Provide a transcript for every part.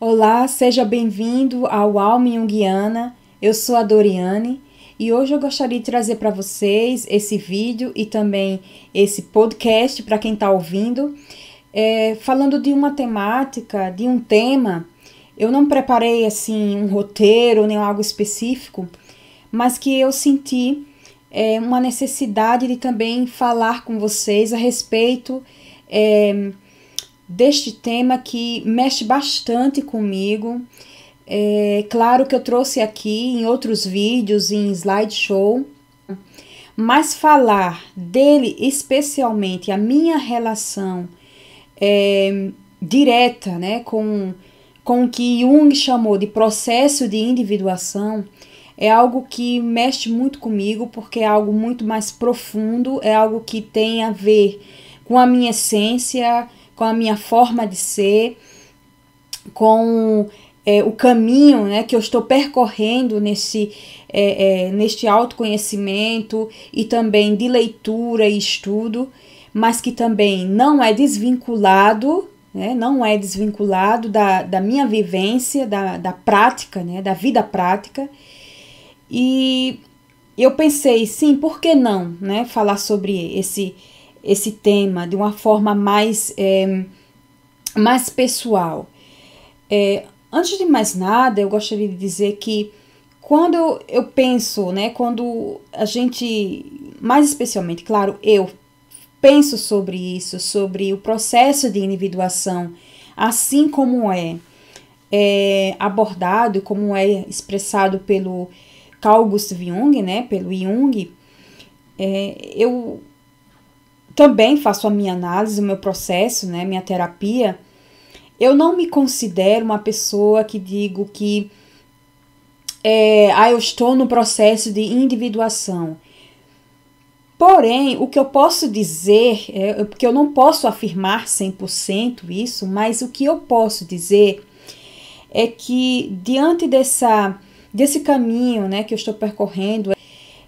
Olá, seja bem-vindo ao Alma Jungiana. Eu sou a Doriane e hoje eu gostaria de trazer para vocês esse vídeo e também esse podcast para quem está ouvindo, é, falando de uma temática, de um tema. Eu não preparei assim um roteiro nem algo específico, mas que eu senti é, uma necessidade de também falar com vocês a respeito. É, deste tema que mexe bastante comigo. É claro que eu trouxe aqui em outros vídeos, em slideshow, mas falar dele especialmente, a minha relação é, direta né, com, com o que Jung chamou de processo de individuação, é algo que mexe muito comigo, porque é algo muito mais profundo, é algo que tem a ver com a minha essência, com a minha forma de ser, com é, o caminho né, que eu estou percorrendo nesse, é, é, neste autoconhecimento e também de leitura e estudo, mas que também não é desvinculado, né, não é desvinculado da, da minha vivência, da, da prática, né, da vida prática. E eu pensei, sim, por que não né, falar sobre esse, esse tema de uma forma mais, é, mais pessoal. É, antes de mais nada, eu gostaria de dizer que quando eu, penso, né, quando a gente, mais especialmente, claro, eu penso sobre isso, sobre o processo de individuação, assim como é, é abordado, como é expressado pelo Carl Gustav Jung, né, pelo Jung, é, eu também faço a minha análise, o meu processo, né, minha terapia, eu não me considero uma pessoa que digo que é, ah, eu estou no processo de individuação. Porém, o que eu posso dizer, é, porque eu não posso afirmar 100% isso, mas o que eu posso dizer é que diante dessa, desse caminho né, que eu estou percorrendo,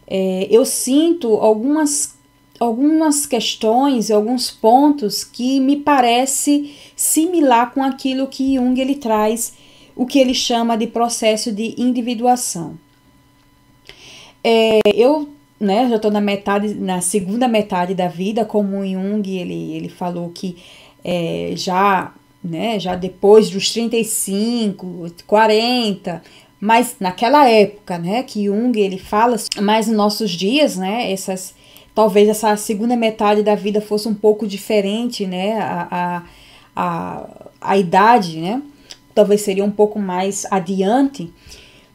é, eu sinto algumas algumas questões, alguns pontos que me parece similar com aquilo que Jung ele traz, o que ele chama de processo de individuação. É, eu né, já estou na metade, na segunda metade da vida, como Jung ele, ele falou que é, já, né, já depois dos 35, 40, mas naquela época, né, que Jung ele fala, mas nos nossos dias, né, essas talvez essa segunda metade da vida fosse um pouco diferente, né? A, a, a, a idade, né? Talvez seria um pouco mais adiante.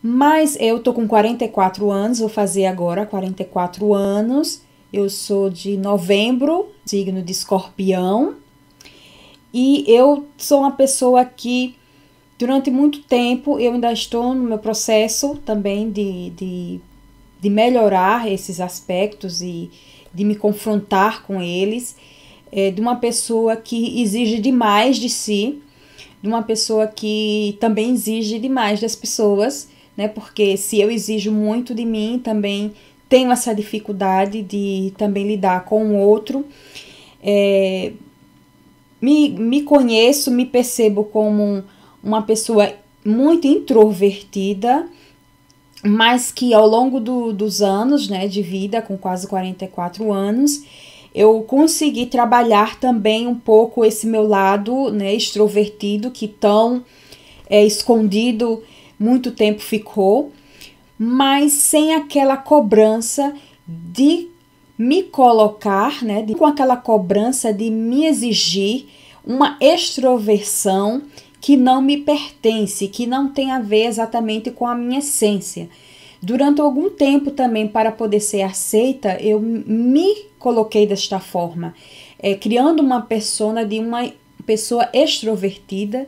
Mas eu tô com 44 anos, vou fazer agora 44 anos. Eu sou de novembro, signo de escorpião. E eu sou uma pessoa que, durante muito tempo, eu ainda estou no meu processo também de, de de melhorar esses aspectos e de me confrontar com eles, é, de uma pessoa que exige demais de si, de uma pessoa que também exige demais das pessoas, né? Porque se eu exijo muito de mim, também tenho essa dificuldade de também lidar com o outro. É, me, me conheço, me percebo como uma pessoa muito introvertida mas que ao longo do, dos anos né, de vida, com quase 44 anos, eu consegui trabalhar também um pouco esse meu lado né, extrovertido que tão é, escondido muito tempo ficou, mas sem aquela cobrança de me colocar, né, de, com aquela cobrança de me exigir uma extroversão que não me pertence, que não tem a ver exatamente com a minha essência. Durante algum tempo também, para poder ser aceita, eu me coloquei desta forma, é, criando uma persona de uma pessoa extrovertida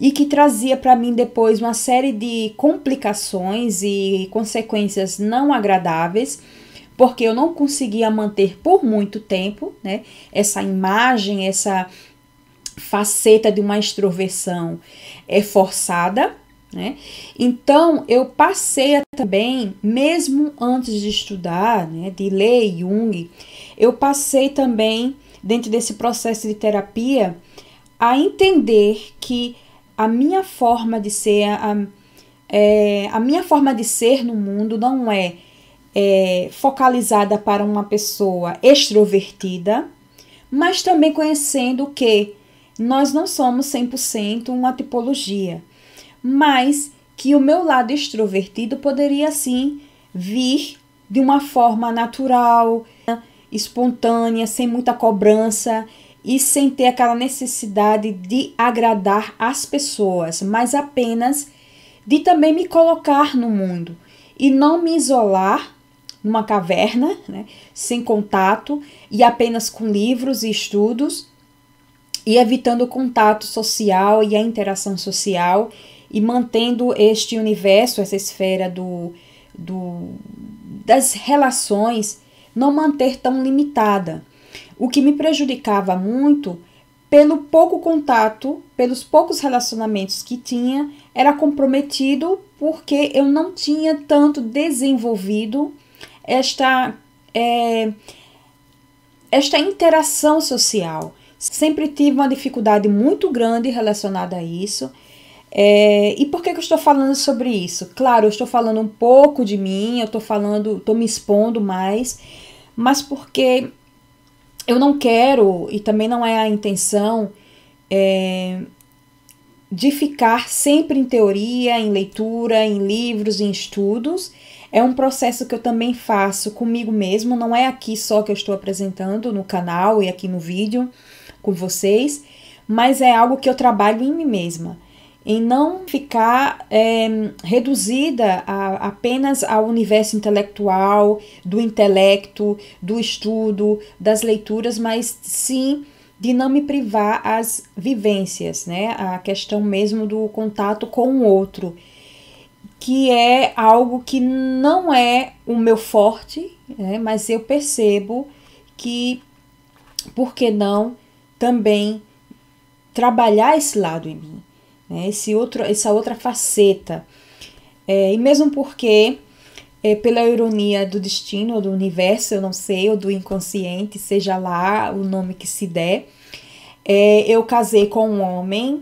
e que trazia para mim depois uma série de complicações e consequências não agradáveis, porque eu não conseguia manter por muito tempo, né, essa imagem, essa faceta de uma extroversão é forçada, né? Então, eu passei a, também, mesmo antes de estudar, né, de ler Jung, eu passei também, dentro desse processo de terapia, a entender que a minha forma de ser, a, é, a minha forma de ser no mundo não é, é focalizada para uma pessoa extrovertida, mas também conhecendo que nós não somos 100% uma tipologia, mas que o meu lado extrovertido poderia sim vir de uma forma natural, espontânea, sem muita cobrança e sem ter aquela necessidade de agradar as pessoas, mas apenas de também me colocar no mundo e não me isolar numa caverna, né, sem contato e apenas com livros e estudos e evitando o contato social e a interação social e mantendo este universo, essa esfera do, do, das relações, não manter tão limitada. O que me prejudicava muito pelo pouco contato, pelos poucos relacionamentos que tinha, era comprometido porque eu não tinha tanto desenvolvido esta, é, esta interação social Sempre tive uma dificuldade muito grande relacionada a isso. É, e por que, que eu estou falando sobre isso? Claro, eu estou falando um pouco de mim, eu estou falando, estou me expondo mais, mas porque eu não quero, e também não é a intenção, é, de ficar sempre em teoria, em leitura, em livros, em estudos. É um processo que eu também faço comigo mesmo, não é aqui só que eu estou apresentando no canal e aqui no vídeo com vocês, mas é algo que eu trabalho em mim mesma. Em não ficar é, reduzida a, apenas ao universo intelectual, do intelecto, do estudo, das leituras, mas sim de não me privar as vivências, né? A questão mesmo do contato com o outro, que é algo que não é o meu forte, né? mas eu percebo que, por que não, também trabalhar esse lado em mim, né? esse outro, essa outra faceta. É, e mesmo porque, é, pela ironia do destino, ou do universo, eu não sei, ou do inconsciente, seja lá o nome que se der, é, eu casei com um homem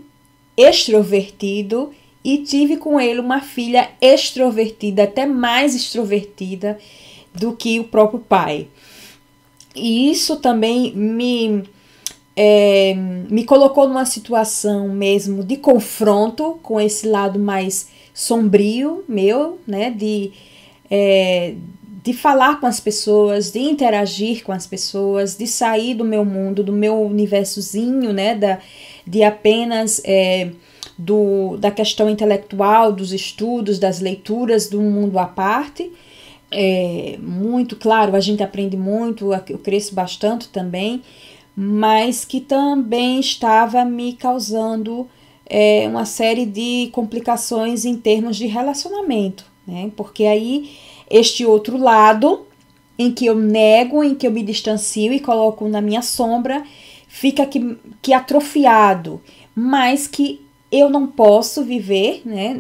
extrovertido e tive com ele uma filha extrovertida, até mais extrovertida do que o próprio pai. E isso também me é, me colocou numa situação mesmo de confronto com esse lado mais sombrio meu, né? De, é, de falar com as pessoas, de interagir com as pessoas, de sair do meu mundo, do meu universozinho, né? Da, de apenas é, do, da questão intelectual, dos estudos, das leituras, do mundo à parte. É, muito claro, a gente aprende muito, eu cresço bastante também, mas que também estava me causando é, uma série de complicações em termos de relacionamento, né? Porque aí este outro lado em que eu nego, em que eu me distancio e coloco na minha sombra, fica que, que atrofiado, mas que eu não posso viver né,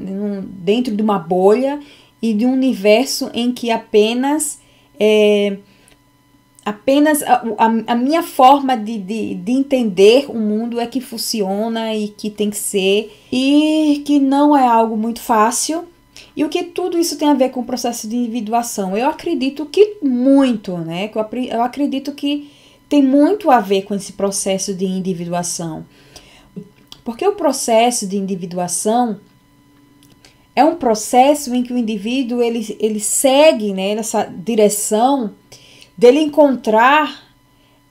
dentro de uma bolha e de um universo em que apenas é, apenas a, a, a, minha forma de, de, de, entender o mundo é que funciona e que tem que ser e que não é algo muito fácil. E o que tudo isso tem a ver com o processo de individuação? Eu acredito que muito, né? Eu acredito que tem muito a ver com esse processo de individuação. Porque o processo de individuação é um processo em que o indivíduo ele, ele segue né, nessa direção dele encontrar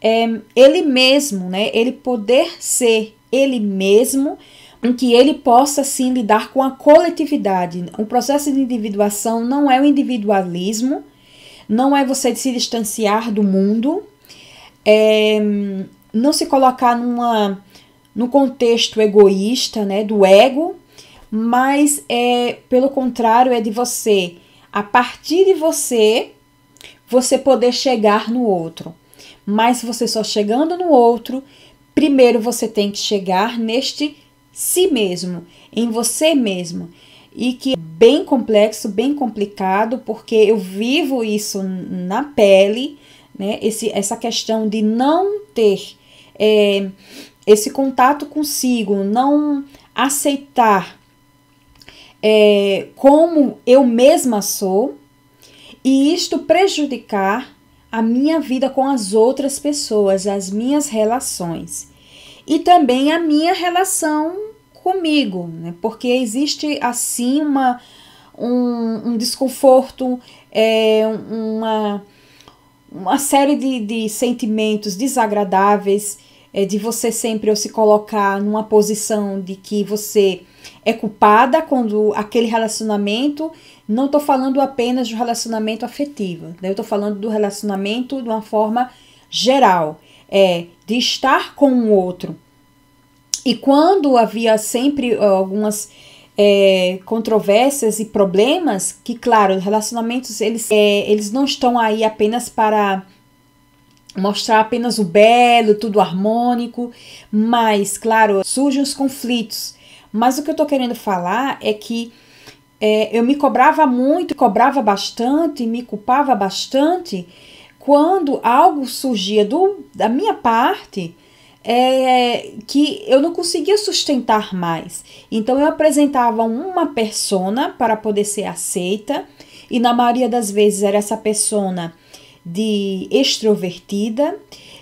é, ele mesmo, né? Ele poder ser ele mesmo, em que ele possa sim lidar com a coletividade. O processo de individuação não é o individualismo, não é você se distanciar do mundo, é, não se colocar numa no contexto egoísta, né, do ego, mas é pelo contrário é de você a partir de você você poder chegar no outro. Mas você só chegando no outro, primeiro você tem que chegar neste si mesmo, em você mesmo. E que é bem complexo, bem complicado, porque eu vivo isso na pele, né? Esse, essa questão de não ter é, esse contato consigo, não aceitar é, como eu mesma sou, e isto prejudicar a minha vida com as outras pessoas, as minhas relações e também a minha relação comigo, né? porque existe assim uma, um, um desconforto, é, uma, uma série de, de sentimentos desagradáveis é, de você sempre ou se colocar numa posição de que você é culpada quando aquele relacionamento não estou falando apenas do relacionamento afetivo, né? eu estou falando do relacionamento de uma forma geral, é, de estar com o outro. E quando havia sempre algumas é, controvérsias e problemas, que claro, relacionamentos eles, é, eles não estão aí apenas para mostrar apenas o belo, tudo harmônico, mas claro, surgem os conflitos. Mas o que eu estou querendo falar é que é, eu me cobrava muito, cobrava bastante, me culpava bastante quando algo surgia do, da minha parte é, que eu não conseguia sustentar mais. Então eu apresentava uma persona para poder ser aceita, e na maioria das vezes era essa persona de extrovertida,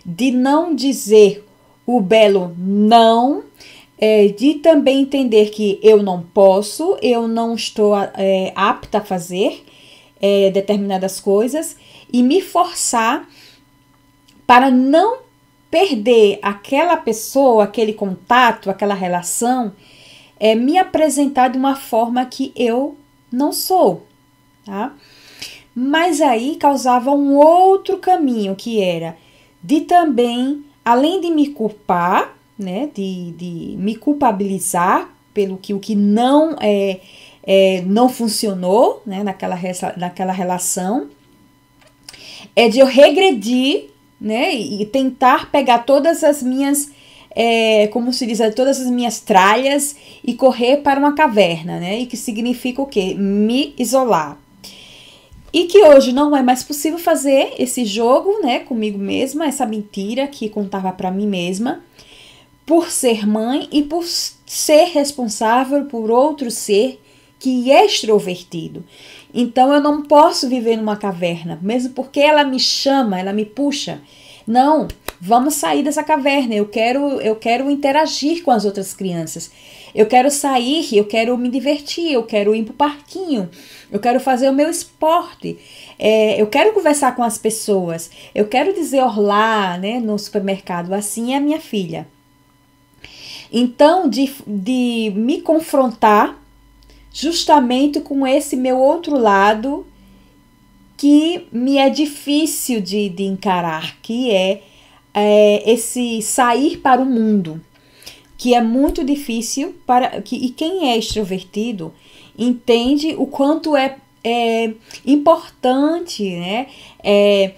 de não dizer o belo não, é, de também entender que eu não posso, eu não estou é, apta a fazer é, determinadas coisas e me forçar para não perder aquela pessoa, aquele contato, aquela relação, é me apresentar de uma forma que eu não sou, tá? Mas aí causava um outro caminho que era de também, além de me culpar, né, de, de me culpabilizar pelo que o que não é, é não funcionou, né, naquela, naquela relação, é de eu regredir, né, e tentar pegar todas as minhas é, como se diz, todas as minhas tralhas e correr para uma caverna, né? E que significa o quê? Me isolar. E que hoje não é mais possível fazer esse jogo, né, comigo mesma, essa mentira que contava para mim mesma por ser mãe e por ser responsável por outro ser que é extrovertido. Então eu não posso viver numa caverna, mesmo porque ela me chama, ela me puxa. Não, vamos sair dessa caverna. Eu quero, eu quero interagir com as outras crianças. Eu quero sair, eu quero me divertir, eu quero ir para o parquinho, eu quero fazer o meu esporte, é, eu quero conversar com as pessoas, eu quero dizer olá, né, no supermercado. Assim é a minha filha. Então, de, de me confrontar justamente com esse meu outro lado que me é difícil de, de encarar, que é, é esse sair para o mundo, que é muito difícil para que, e quem é extrovertido entende o quanto é, é importante, né? É,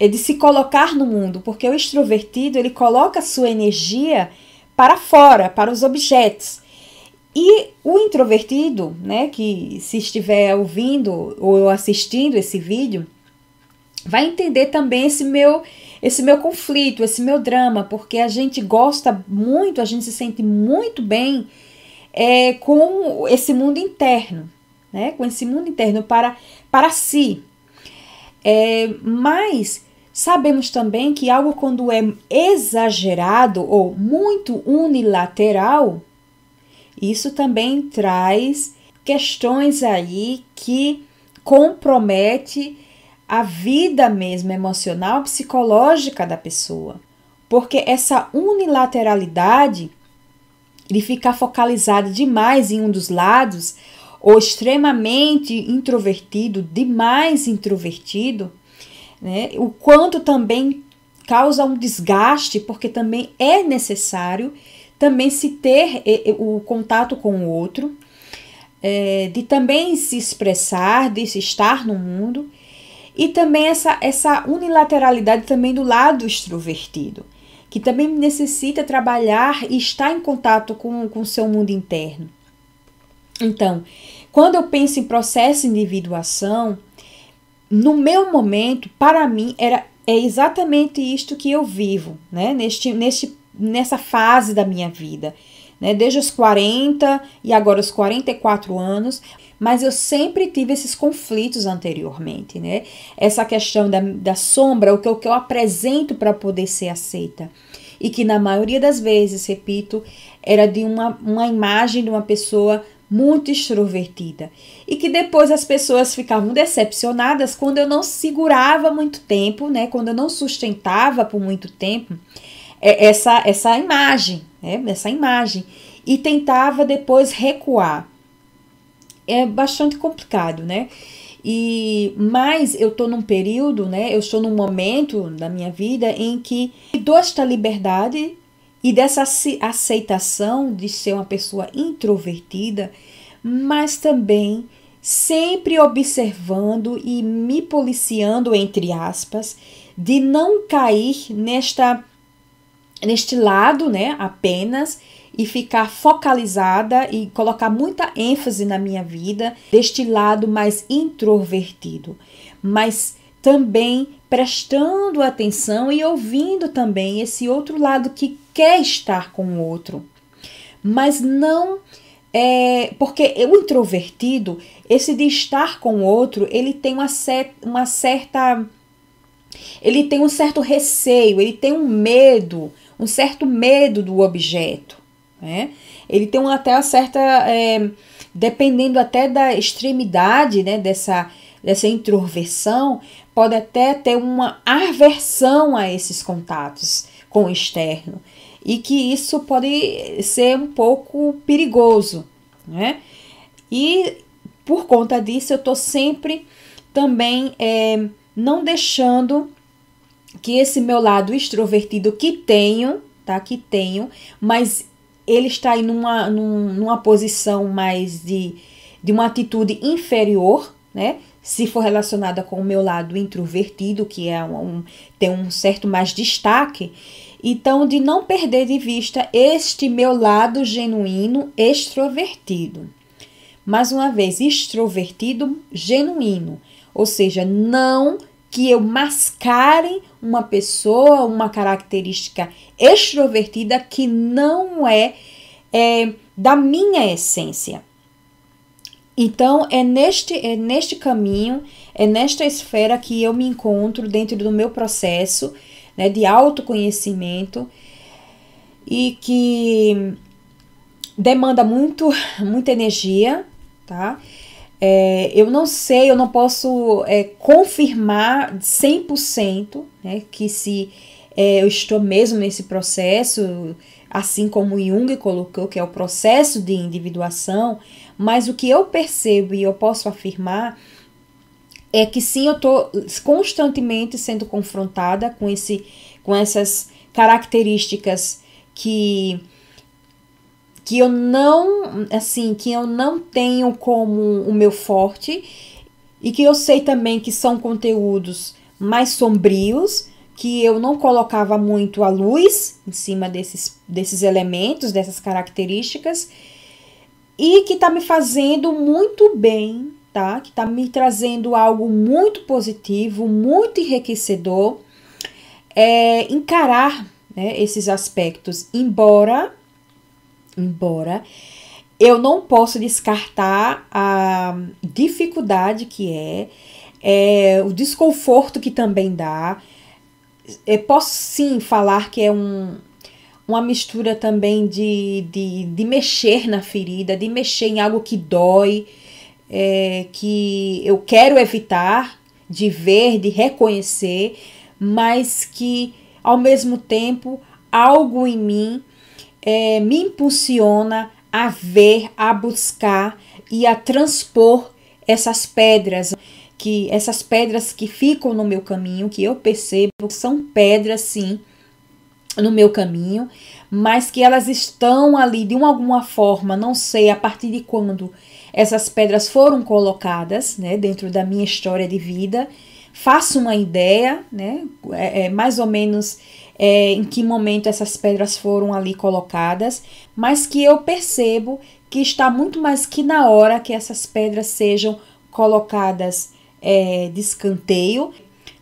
é de se colocar no mundo, porque o extrovertido ele coloca sua energia para fora, para os objetos. E o introvertido, né, que se estiver ouvindo ou assistindo esse vídeo, vai entender também esse meu esse meu conflito, esse meu drama, porque a gente gosta muito, a gente se sente muito bem é, com esse mundo interno, né, com esse mundo interno para para si. É, mas Sabemos também que algo, quando é exagerado ou muito unilateral, isso também traz questões aí que compromete a vida mesmo emocional, psicológica da pessoa. Porque essa unilateralidade de ficar focalizado demais em um dos lados ou extremamente introvertido, demais introvertido, né? o quanto também causa um desgaste, porque também é necessário também se ter eh, eh, o contato com o outro, é, de também se expressar, de se estar no mundo, e também essa, essa unilateralidade também do lado extrovertido, que também necessita trabalhar e estar em contato com o seu mundo interno. Então, quando eu penso em processo de individuação, no meu momento, para mim, era, é exatamente isto que eu vivo, né? Neste, neste, nessa fase da minha vida, né? Desde os 40 e agora os 44 anos, mas eu sempre tive esses conflitos anteriormente, né? Essa questão da, da sombra, o que, o que eu apresento para poder ser aceita. E que na maioria das vezes, repito, era de uma, uma imagem de uma pessoa muito extrovertida e que depois as pessoas ficavam decepcionadas quando eu não segurava muito tempo, né? Quando eu não sustentava por muito tempo é, essa essa imagem, né? Essa imagem e tentava depois recuar. É bastante complicado, né? E mas eu estou num período, né? Eu estou num momento da minha vida em que dou esta liberdade e dessa aceitação de ser uma pessoa introvertida, mas também sempre observando e me policiando, entre aspas, de não cair nesta neste lado, né, apenas e ficar focalizada e colocar muita ênfase na minha vida deste lado mais introvertido, mas também prestando atenção e ouvindo também esse outro lado que quer estar com o outro, mas não é, porque o introvertido, esse de estar com o outro, ele tem uma, cer uma certa. Ele tem um certo receio, ele tem um medo, um certo medo do objeto. Né? Ele tem uma, até uma certa. É, dependendo até da extremidade né, dessa, dessa introversão, pode até ter uma aversão a esses contatos com o externo e que isso pode ser um pouco perigoso, né? E por conta disso, eu estou sempre também é, não deixando que esse meu lado extrovertido que tenho, tá? Que tenho, mas ele está aí numa, numa posição mais de, de uma atitude inferior, né? Se for relacionada com o meu lado introvertido, que é um, tem um certo mais destaque, então, de não perder de vista este meu lado genuíno, extrovertido. Mais uma vez, extrovertido, genuíno. Ou seja, não que eu mascare uma pessoa, uma característica extrovertida que não é, é da minha essência. Então, é neste, é neste caminho, é nesta esfera que eu me encontro dentro do meu processo né, de autoconhecimento e que demanda muito, muita energia, tá? É, eu não sei, eu não posso é, confirmar 100% né, que se é, eu estou mesmo nesse processo, assim como Jung colocou, que é o processo de individuação, mas o que eu percebo e eu posso afirmar é que sim, eu estou constantemente sendo confrontada com, esse, com essas características que que eu não assim que eu não tenho como o meu forte e que eu sei também que são conteúdos mais sombrios que eu não colocava muito a luz em cima desses, desses elementos dessas características e que está me fazendo muito bem tá? Que está me trazendo algo muito positivo, muito enriquecedor. É, encarar né, esses aspectos, embora, embora eu não posso descartar a dificuldade que é, é o desconforto que também dá. Eu é, posso sim falar que é um, uma mistura também de, de, de mexer na ferida, de mexer em algo que dói, é, que eu quero evitar de ver, de reconhecer, mas que ao mesmo tempo algo em mim é, me impulsiona a ver, a buscar e a transpor essas pedras que essas pedras que ficam no meu caminho, que eu percebo são pedras sim no meu caminho, mas que elas estão ali de uma, alguma forma, não sei a partir de quando, essas pedras foram colocadas né, dentro da minha história de vida. Faço uma ideia, né, é, é, mais ou menos é, em que momento essas pedras foram ali colocadas, mas que eu percebo que está muito mais que na hora que essas pedras sejam colocadas é, de escanteio,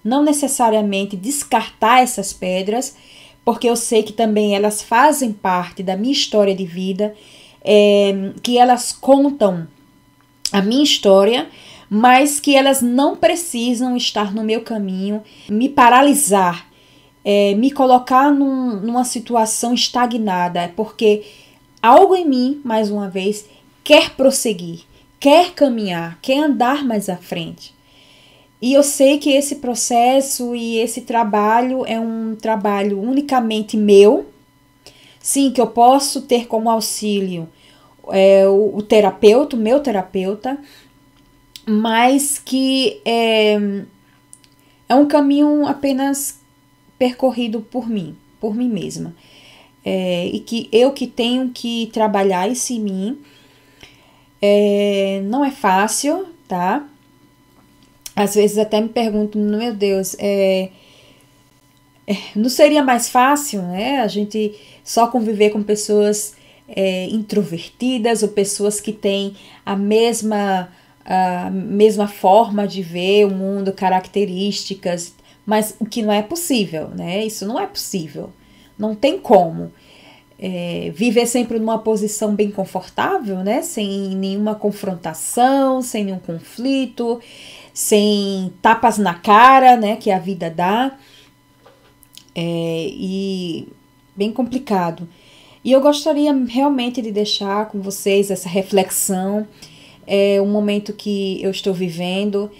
não necessariamente descartar essas pedras, porque eu sei que também elas fazem parte da minha história de vida, é, que elas contam a minha história, mas que elas não precisam estar no meu caminho, me paralisar, é, me colocar num, numa situação estagnada, porque algo em mim, mais uma vez, quer prosseguir, quer caminhar, quer andar mais à frente. E eu sei que esse processo e esse trabalho é um trabalho unicamente meu. Sim, que eu posso ter como auxílio é, o, o, terapeuta, o meu terapeuta, mas que é, é um caminho apenas percorrido por mim, por mim mesma. É, e que eu que tenho que trabalhar isso em mim. É, não é fácil, tá? Às vezes até me pergunto, meu Deus, é, é não seria mais fácil, né? A gente só conviver com pessoas é, introvertidas ou pessoas que têm a mesma, a mesma forma de ver o mundo, características, mas o que não é possível, né? Isso não é possível, não tem como. É, viver sempre numa posição bem confortável, né? Sem nenhuma confrontação, sem nenhum conflito, sem tapas na cara, né? Que a vida dá. É, e bem complicado. E eu gostaria realmente de deixar com vocês essa reflexão, é um momento que eu estou vivendo,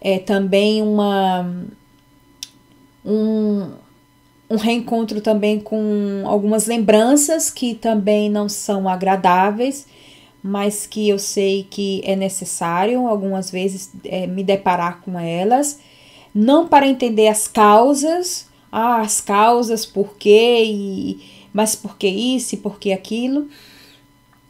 é também uma um, um reencontro também com algumas lembranças que também não são agradáveis, mas que eu sei que é necessário algumas vezes é, me deparar com elas, não para entender as causas, ah, as causas, por quê e mas porque isso e porque aquilo,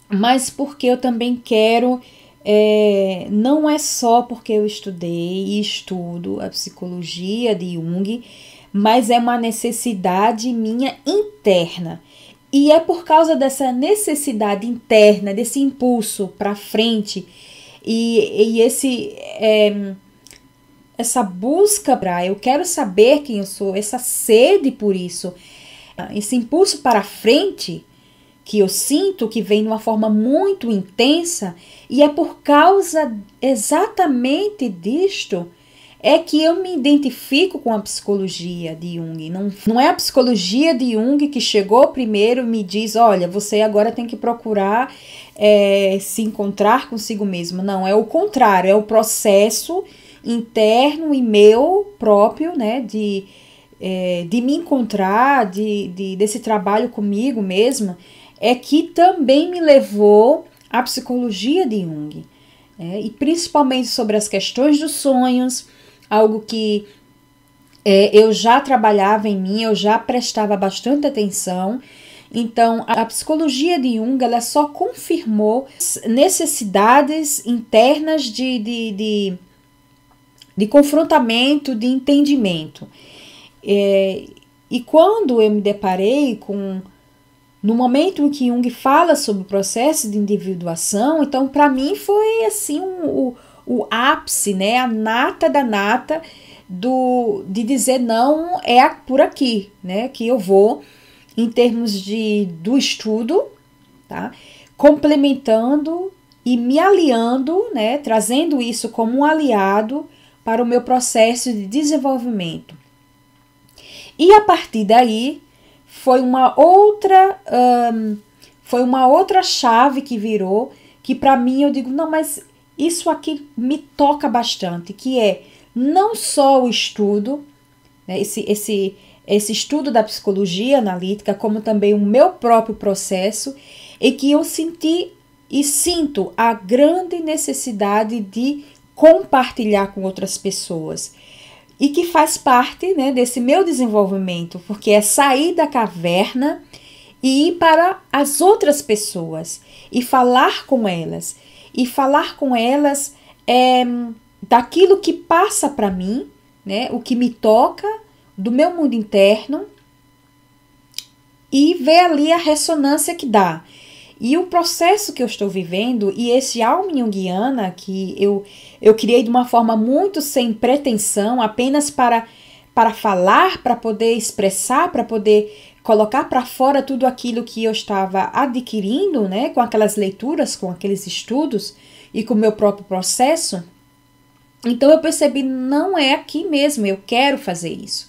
mas porque eu também quero. É, não é só porque eu estudei e estudo a psicologia de Jung, mas é uma necessidade minha interna. E é por causa dessa necessidade interna, desse impulso para frente e, e esse é, essa busca para eu quero saber quem eu sou, essa sede por isso, ah, esse impulso para frente que eu sinto que vem de uma forma muito intensa e é por causa exatamente disto é que eu me identifico com a psicologia de Jung. Não, não é a psicologia de Jung que chegou primeiro e me diz: olha, você agora tem que procurar é, se encontrar consigo mesmo. Não, é o contrário, é o processo interno e meu próprio, né, de é, de me encontrar, de, de, desse trabalho comigo mesma, é que também me levou à psicologia de Jung. É, e principalmente sobre as questões dos sonhos, algo que é, eu já trabalhava em mim, eu já prestava bastante atenção. Então, a psicologia de Jung ela só confirmou necessidades internas de, de, de, de confrontamento, de entendimento. É, e quando eu me deparei com. No momento em que Jung fala sobre o processo de individuação, então para mim foi assim um, o, o ápice, né, a nata da nata do de dizer não é por aqui, né, que eu vou em termos de do estudo, tá? Complementando e me aliando, né, trazendo isso como um aliado para o meu processo de desenvolvimento. E a partir daí foi uma outra um, foi uma outra chave que virou que para mim eu digo não, mas isso aqui me toca bastante, que é não só o estudo, né, esse esse esse estudo da psicologia analítica, como também o meu próprio processo, e que eu senti e sinto a grande necessidade de compartilhar com outras pessoas e que faz parte né, desse meu desenvolvimento, porque é sair da caverna e ir para as outras pessoas e falar com elas. E falar com elas é, daquilo que passa para mim, né, o que me toca, do meu mundo interno, e ver ali a ressonância que dá. E o processo que eu estou vivendo e esse alma junguiana que eu, eu criei de uma forma muito sem pretensão, apenas para, para falar, para poder expressar, para poder colocar para fora tudo aquilo que eu estava adquirindo, né, com aquelas leituras, com aqueles estudos e com o meu próprio processo. Então eu percebi, não é aqui mesmo, eu quero fazer isso.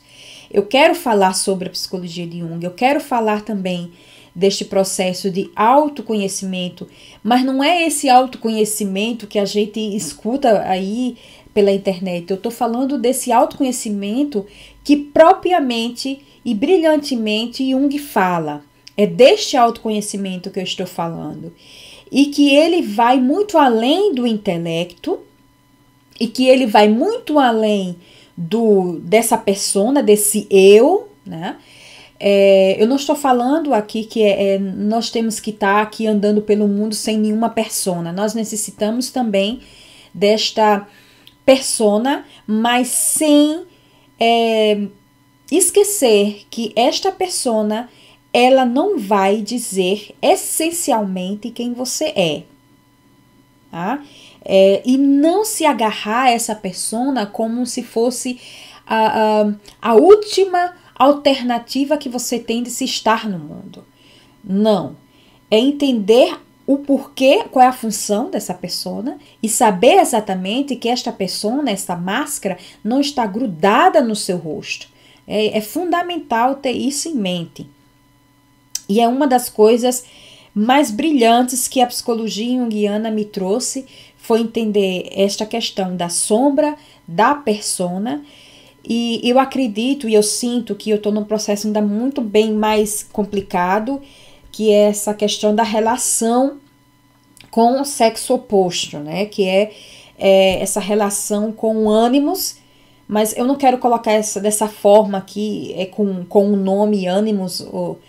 Eu quero falar sobre a psicologia de Jung, eu quero falar também deste processo de autoconhecimento, mas não é esse autoconhecimento que a gente escuta aí pela internet. Eu estou falando desse autoconhecimento que propriamente e brilhantemente Jung fala. É deste autoconhecimento que eu estou falando. E que ele vai muito além do intelecto e que ele vai muito além do dessa persona, desse eu, né? É, eu não estou falando aqui que é, é, nós temos que estar aqui andando pelo mundo sem nenhuma persona. Nós necessitamos também desta persona, mas sem é, esquecer que esta persona ela não vai dizer essencialmente quem você é. Tá? É, e não se agarrar a essa persona como se fosse a, a, a última alternativa que você tem de se estar no mundo. Não. É entender o porquê, qual é a função dessa persona e saber exatamente que esta persona, essa máscara, não está grudada no seu rosto. É, é fundamental ter isso em mente. E é uma das coisas mais brilhantes que a psicologia junguiana me trouxe foi entender esta questão da sombra, da persona e eu acredito e eu sinto que eu estou num processo ainda muito bem mais complicado, que é essa questão da relação com o sexo oposto, né? Que é, é essa relação com ânimos, mas eu não quero colocar essa dessa forma aqui, é com, com o nome ânimos, ou,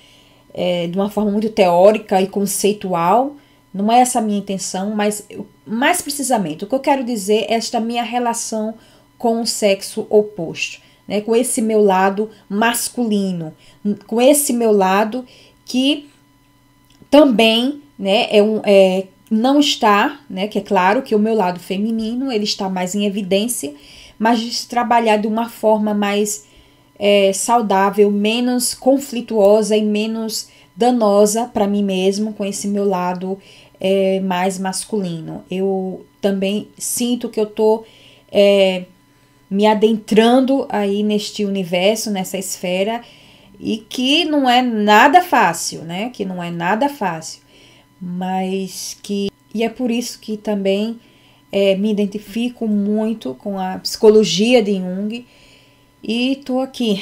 é, de uma forma muito teórica e conceitual. Não é essa a minha intenção, mas mais precisamente, o que eu quero dizer é esta minha relação com com o sexo oposto, né? com esse meu lado masculino, com esse meu lado que também né, é um, é, não está, né, que é claro que o meu lado feminino ele está mais em evidência, mas de se trabalhar de uma forma mais é, saudável, menos conflituosa e menos danosa para mim mesmo com esse meu lado é, mais masculino. Eu também sinto que eu tô é, me adentrando aí neste universo, nessa esfera, e que não é nada fácil, né? Que não é nada fácil, mas que. E é por isso que também é, me identifico muito com a psicologia de Jung e tô aqui,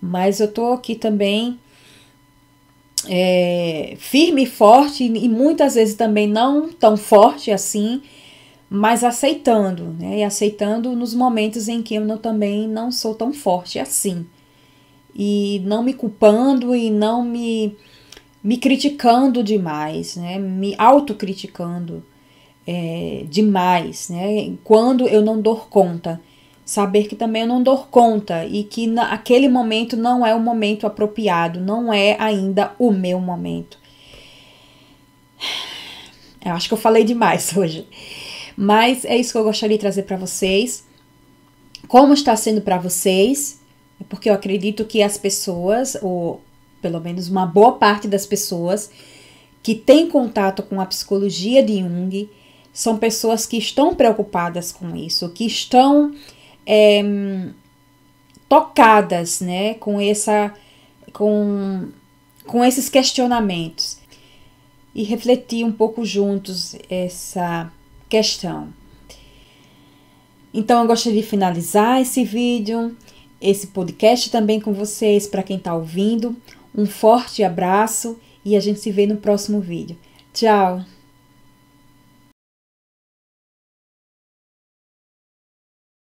mas eu tô aqui também é, firme e forte e muitas vezes também não tão forte assim mas aceitando, né? E aceitando nos momentos em que eu não, também não sou tão forte assim. E não me culpando e não me, me criticando demais, né? Me autocriticando é, demais, né? Quando eu não dou conta. Saber que também eu não dou conta e que naquele momento não é o momento apropriado, não é ainda o meu momento. Eu acho que eu falei demais hoje. Mas é isso que eu gostaria de trazer para vocês. Como está sendo para vocês? É porque eu acredito que as pessoas, ou pelo menos uma boa parte das pessoas que tem contato com a psicologia de Jung, são pessoas que estão preocupadas com isso, que estão é, tocadas, né, com essa, com, com esses questionamentos e refletir um pouco juntos essa questão. Então, eu gostaria de finalizar esse vídeo, esse podcast também com vocês, para quem está ouvindo. Um forte abraço e a gente se vê no próximo vídeo. Tchau!